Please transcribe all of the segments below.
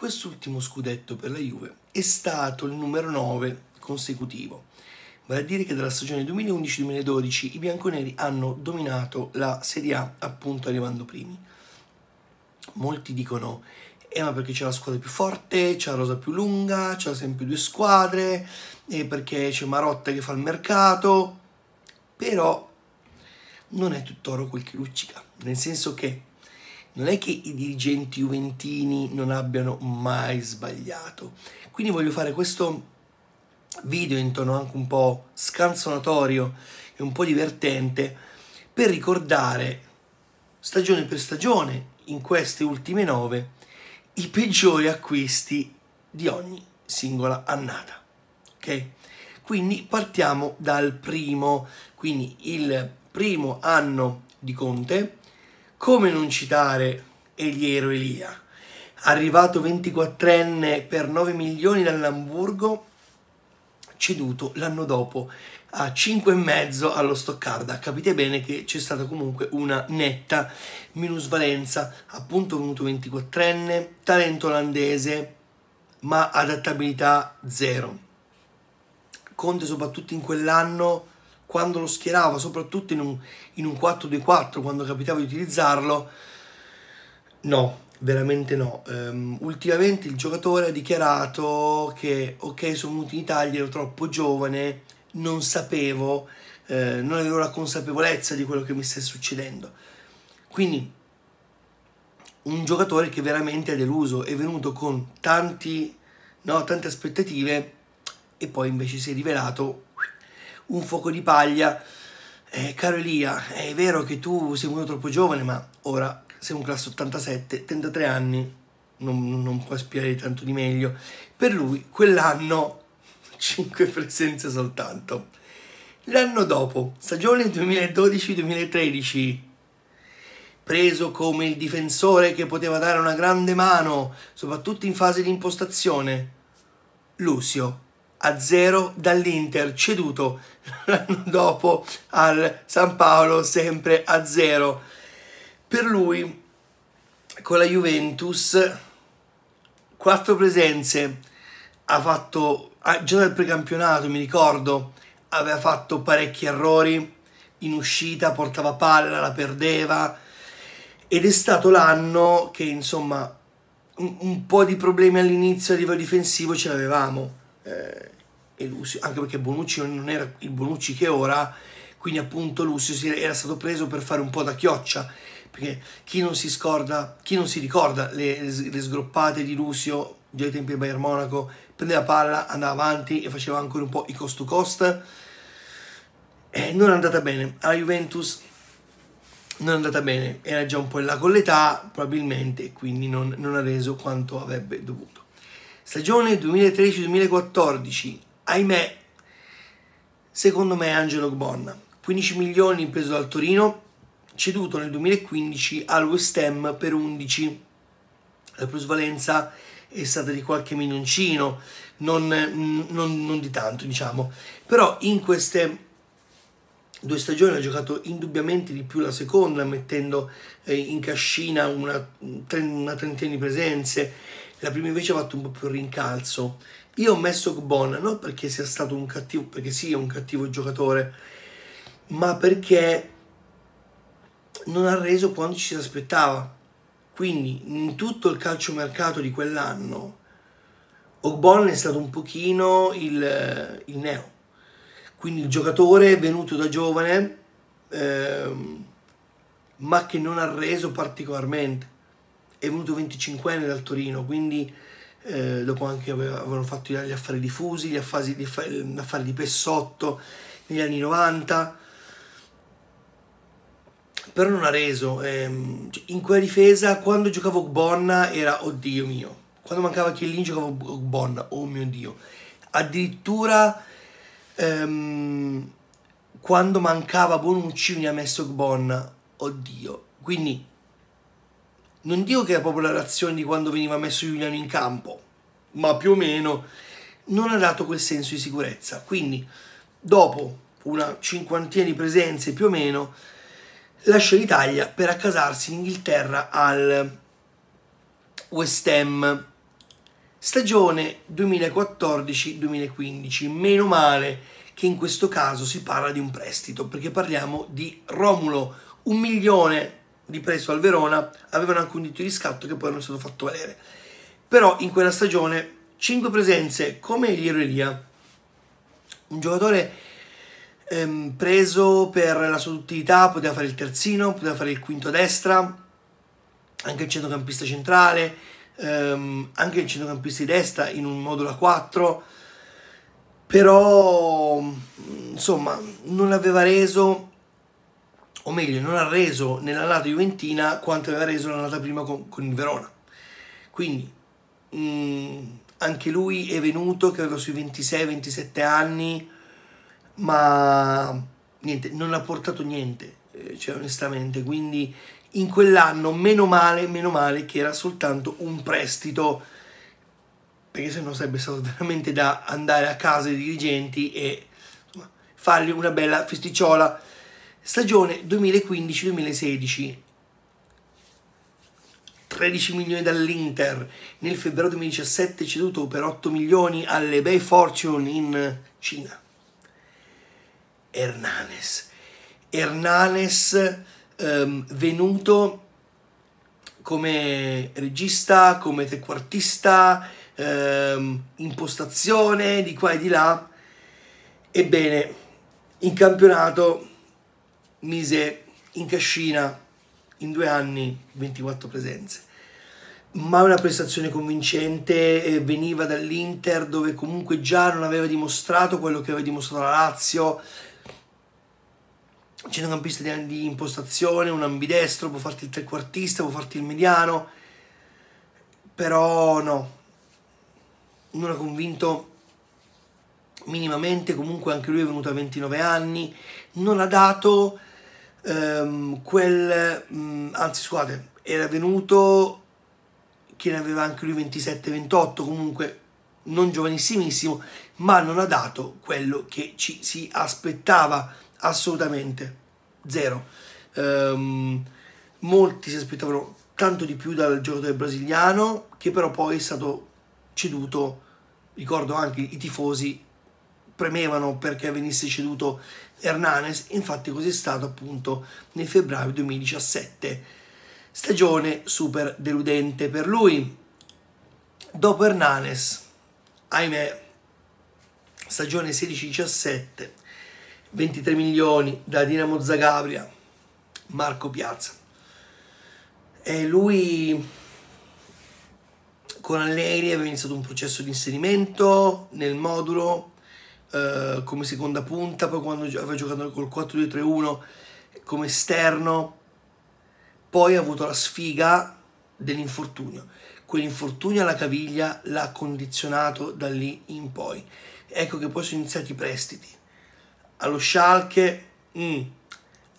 quest'ultimo scudetto per la Juve è stato il numero 9 consecutivo. Vale a dire che dalla stagione 2011-2012 i bianconeri hanno dominato la Serie A, appunto arrivando primi. Molti dicono eh, ma perché c'è la squadra più forte, c'è la rosa più lunga, c'è sempre due squadre, eh, perché c'è Marotta che fa il mercato, però non è tutt'oro quel che luccica, nel senso che non è che i dirigenti juventini non abbiano mai sbagliato. Quindi voglio fare questo video in tono anche un po' scanzonatorio e un po' divertente per ricordare stagione per stagione in queste ultime nove i peggiori acquisti di ogni singola annata. Ok? Quindi partiamo dal primo, quindi il primo anno di Conte come non citare Eliero Elia, arrivato 24enne per 9 milioni dall'Amburgo, ceduto l'anno dopo a 5,5 allo Stoccarda. Capite bene che c'è stata comunque una netta minusvalenza, appunto venuto 24enne, talento olandese, ma adattabilità zero. Conte soprattutto in quell'anno quando lo schierava, soprattutto in un, in un 4-2-4, quando capitava di utilizzarlo, no, veramente no. Um, ultimamente il giocatore ha dichiarato che, ok, sono venuto in Italia, ero troppo giovane, non sapevo, eh, non avevo la consapevolezza di quello che mi stesse succedendo. Quindi un giocatore che veramente ha deluso, è venuto con tanti, no, tante aspettative e poi invece si è rivelato un fuoco di paglia. Eh, caro Elia, è vero che tu sei venuto troppo giovane, ma ora sei un classe 87, 33 anni, non, non puoi spiegare tanto di meglio. Per lui quell'anno 5 presenze soltanto. L'anno dopo, stagione 2012-2013, preso come il difensore che poteva dare una grande mano, soprattutto in fase di impostazione, Lucio a 0 dall'Inter, ceduto l'anno dopo al San Paolo, sempre a 0. Per lui, con la Juventus, quattro presenze, ha fatto, già nel precampionato mi ricordo, aveva fatto parecchi errori, in uscita portava palla, la perdeva, ed è stato l'anno che insomma un, un po' di problemi all'inizio a livello difensivo ce l'avevamo eh, e Lucio, anche perché Bonucci non era il Bonucci che ora, quindi appunto Lucio era stato preso per fare un po' da chioccia, perché chi non si, scorda, chi non si ricorda le, le sgroppate di Lucio già ai tempi di Bayern Monaco, prendeva palla, andava avanti e faceva ancora un po' i cost to cost, eh, non è andata bene, alla Juventus non è andata bene, era già un po' in là con l'età probabilmente, quindi non, non ha reso quanto avrebbe dovuto. Stagione 2013-2014, ahimè, secondo me Angelo Gbon, 15 milioni preso dal Torino, ceduto nel 2015 al West Ham per 11. La plusvalenza è stata di qualche milioncino, non, non, non di tanto diciamo, però in queste due stagioni ha giocato indubbiamente di più la seconda, mettendo eh, in cascina una, una trentina di presenze, la prima invece ha fatto un po' più rincalzo. Io ho messo Gbon non perché sia stato un cattivo, perché sì, è un cattivo giocatore, ma perché non ha reso quanto ci si aspettava. Quindi in tutto il calciomercato di quell'anno Ogbon è stato un pochino il, eh, il neo quindi il giocatore venuto da giovane, ehm, ma che non ha reso particolarmente, è venuto 25 anni dal Torino, quindi eh, dopo anche avevano fatto gli affari di Fusi, gli affari di, gli affari di Pessotto negli anni 90, però non ha reso. Ehm, cioè, in quella difesa, quando giocavo Bonna era oddio mio, quando mancava Chiellini giocavo Bonna, oh mio dio. Addirittura ehm, quando mancava Bonucci mi ha messo Gbon, oddio. Quindi non dico che era proprio la reazione di quando veniva messo Giuliano in campo, ma più o meno non ha dato quel senso di sicurezza. Quindi dopo una cinquantina di presenze più o meno, lascia l'Italia per accasarsi in Inghilterra al West Ham Stagione 2014-2015, meno male che in questo caso si parla di un prestito, perché parliamo di Romulo, un milione di prestito al Verona, avevano anche un dito di scatto che poi non è stato fatto valere. Però in quella stagione 5 presenze come Elielia, un giocatore ehm, preso per la sua utilità, poteva fare il terzino, poteva fare il quinto a destra, anche il centrocampista centrale, ehm, anche il centrocampista di destra in un modulo a 4, però mm, insomma non aveva reso, o meglio non ha reso nell'annata Juventina quanto aveva reso l'annata prima con, con il Verona. Quindi mh, mm, anche lui è venuto, che aveva sui 26-27 anni, ma niente, non ha portato niente, eh, cioè onestamente, quindi in quell'anno, meno male, meno male che era soltanto un prestito, perché se no sarebbe stato veramente da andare a casa dei dirigenti e insomma, fargli una bella festicciola. Stagione 2015-2016, 13 milioni dall'Inter, nel febbraio 2017 ceduto per 8 milioni alle Bay Fortune in Cina. Hernanes. Hernanes ehm, venuto come regista, come trequartista, ehm, impostazione di qua e di là. Ebbene, in campionato mise in cascina in due anni 24 presenze ma una prestazione convincente, eh, veniva dall'Inter dove comunque già non aveva dimostrato quello che aveva dimostrato la Lazio, c'è centrocampista di, di impostazione, un ambidestro, può farti il trequartista, può farti il mediano, però no, non ha convinto minimamente, comunque anche lui è venuto a 29 anni, non ha dato ehm, quel, mh, mm, anzi scusate, era venuto che ne aveva anche lui 27-28, comunque non giovanissimissimo, ma non ha dato quello che ci si aspettava assolutamente zero. Um, molti si aspettavano tanto di più dal giocatore brasiliano, che però poi è stato ceduto. Ricordo anche i tifosi premevano perché venisse ceduto Hernanes, infatti così è stato appunto nel febbraio 2017. Stagione super deludente per lui. Dopo Hernanes, ahimè, stagione 16-17, 23 milioni da Dinamo Zagabria, Marco Piazza. E lui con Allegri aveva iniziato un processo di inserimento nel modulo eh, come seconda punta, poi quando aveva giocato col 4-2-3-1 come esterno, poi ha avuto la sfiga dell'infortunio. Quell'infortunio alla caviglia l'ha condizionato da lì in poi. Ecco che poi sono iniziati i prestiti allo Schalke, mh, mm,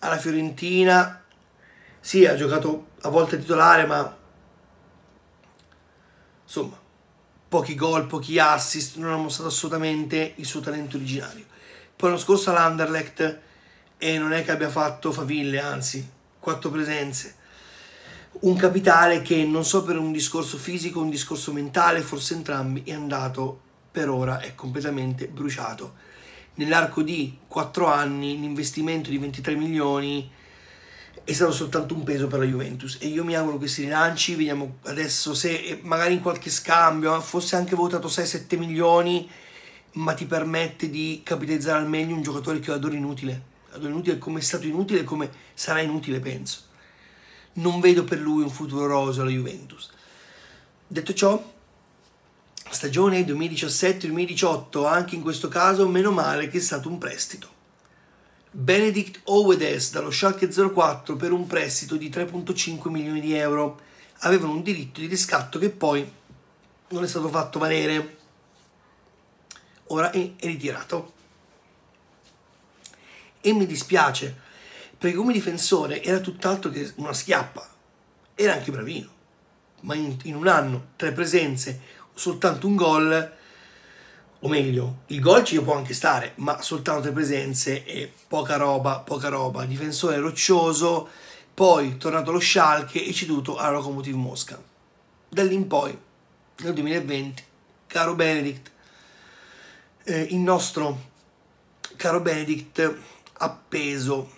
alla Fiorentina, sì ha giocato a volte titolare ma insomma pochi gol, pochi assist, non ha mostrato assolutamente il suo talento originario. Poi l'anno scorso all'Anderlecht e non è che abbia fatto faville, anzi, quattro presenze. Un capitale che non so per un discorso fisico, un discorso mentale, forse entrambi, è andato per ora, è completamente bruciato nell'arco di 4 anni l'investimento di 23 milioni è stato soltanto un peso per la Juventus e io mi auguro che si rilanci, vediamo adesso se eh, magari in qualche scambio, eh, fosse anche votato 6-7 milioni, ma ti permette di capitalizzare al meglio un giocatore che io adoro inutile, adoro inutile come è stato inutile e come sarà inutile penso. Non vedo per lui un futuro roso alla Juventus. Detto ciò, stagione 2017-2018, anche in questo caso meno male che è stato un prestito. Benedict Owedes dallo Schalke 04 per un prestito di 3.5 milioni di euro. Avevano un diritto di riscatto che poi non è stato fatto valere. Ora è, ritirato. E mi dispiace, perché come difensore era tutt'altro che una schiappa. Era anche bravino. Ma in, in un anno, tre presenze, soltanto un gol, o meglio, il gol ci può anche stare, ma soltanto le presenze e poca roba, poca roba. Difensore roccioso, poi tornato allo Schalke e ceduto alla Lokomotiv Mosca. Da lì in poi, nel 2020, caro Benedict, eh, il nostro caro Benedict appeso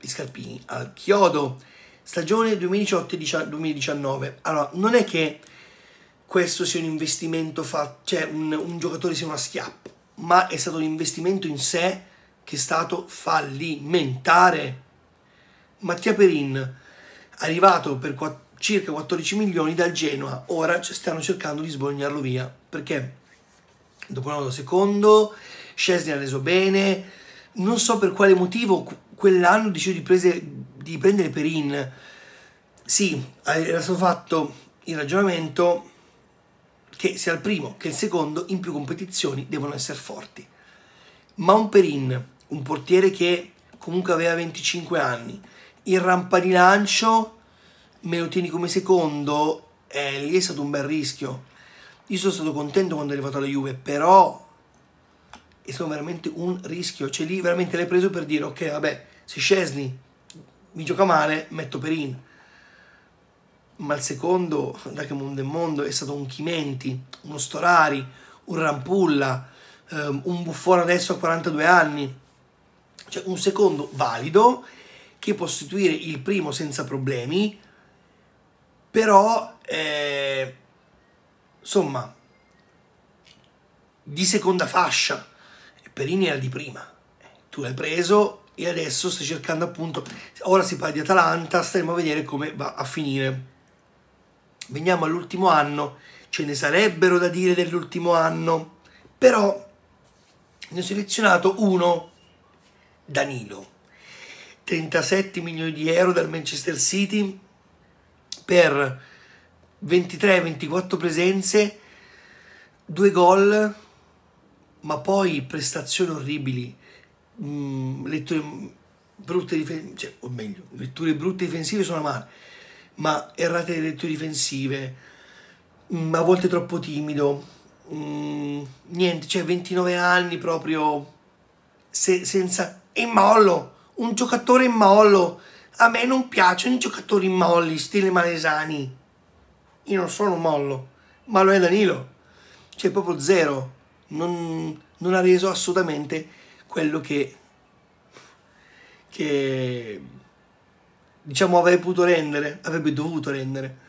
gli scarpini al chiodo. Stagione 2018-2019. Allora, non è che questo sia un investimento fatto, cioè un, un giocatore sia una schiappa, ma è stato un investimento in sé che è stato fallimentare. Mattia Perin, arrivato per quatt- circa 14 milioni dal Genoa, ora stanno cercando di sbognarlo via, perché dopo un anno secondo, Scesni ha reso bene, non so per quale motivo quell'anno deciso di, prese, di prendere Perin. Sì, era stato fatto il ragionamento che sia il primo che il secondo in più competizioni devono essere forti. Mountperin, un portiere che comunque aveva 25 anni, in rampa di lancio me lo tieni come secondo, eh, lì è stato un bel rischio. Io sono stato contento quando è arrivato alla Juve, però è stato veramente un rischio. Cioè lì veramente l'hai preso per dire, ok, vabbè, se Scesni mi gioca male, metto Perin ma il secondo, da che mondo è mondo, è stato un Chimenti, uno Storari, un Rampulla, um, un Buffone adesso a 42 anni. Cioè un secondo valido che può sostituire il primo senza problemi, però eh, insomma di seconda fascia. Perini era di prima. Tu l'hai preso e adesso stai cercando appunto... Ora si parla di Atalanta, staremo a vedere come va a finire veniamo all'ultimo anno, ce ne sarebbero da dire dell'ultimo anno, però ne ho selezionato uno, Danilo, 37 milioni di euro dal Manchester City per 23-24 presenze, due gol, ma poi prestazioni orribili, mh, mm, letture brutte, cioè, o meglio, letture brutte difensive sono male ma errate le tue difensive, mh, mm, a volte troppo timido, mh, mm, niente, cioè 29 anni proprio se, senza... in mollo, un giocatore in mollo, a me non piacciono i giocatori in molli, stile Malesani, io non sono un mollo, ma lo è Danilo, cioè proprio zero, non, non ha reso assolutamente quello che... che diciamo avrei potuto rendere, avrebbe dovuto rendere.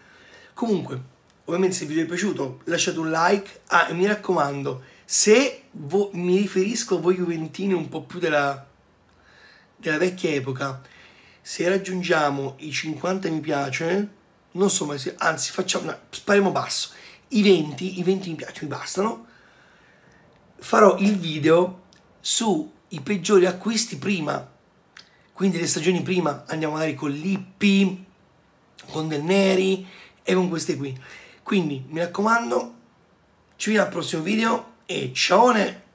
Comunque, ovviamente se il video vi è piaciuto lasciate un like, ah e mi raccomando, se mi riferisco a voi Juventini un po' più della, della vecchia epoca, se raggiungiamo i 50 mi piace, non so, ma se, anzi facciamo, no, spariamo basso, i 20, i 20 mi piace, mi bastano, farò il video sui peggiori acquisti prima quindi le stagioni prima andiamo magari con Lippi, con Del Neri e con queste qui. Quindi mi raccomando, ci vediamo al prossimo video e ciao!